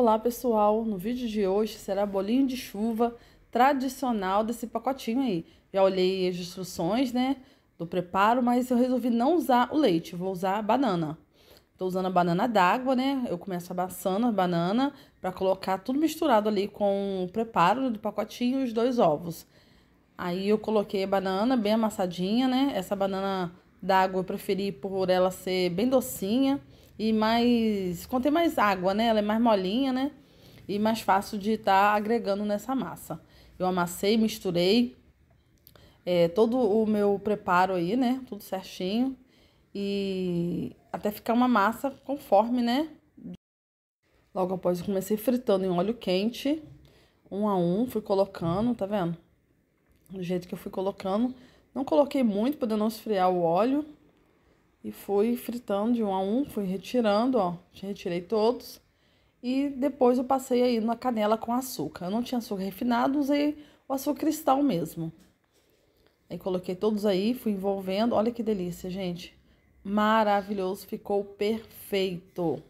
Olá pessoal, no vídeo de hoje será bolinho de chuva tradicional desse pacotinho aí. Já olhei as instruções, né, do preparo, mas eu resolvi não usar o leite, vou usar a banana. Tô usando a banana d'água, né, eu começo amassando a banana para colocar tudo misturado ali com o preparo né, do pacotinho e os dois ovos. Aí eu coloquei a banana bem amassadinha, né, essa banana da água eu preferi por ela ser bem docinha e mais. contém mais água, né? Ela é mais molinha, né? E mais fácil de estar tá agregando nessa massa. Eu amassei, misturei é, todo o meu preparo aí, né? Tudo certinho. E até ficar uma massa conforme, né? Logo após eu comecei fritando em óleo quente, um a um, fui colocando, tá vendo? Do jeito que eu fui colocando, não coloquei muito para não esfriar o óleo. E fui fritando de um a um, fui retirando, ó. Retirei todos. E depois eu passei aí na canela com açúcar. Eu não tinha açúcar refinado, usei o açúcar cristal mesmo. Aí coloquei todos aí, fui envolvendo. Olha que delícia, gente. Maravilhoso, ficou perfeito.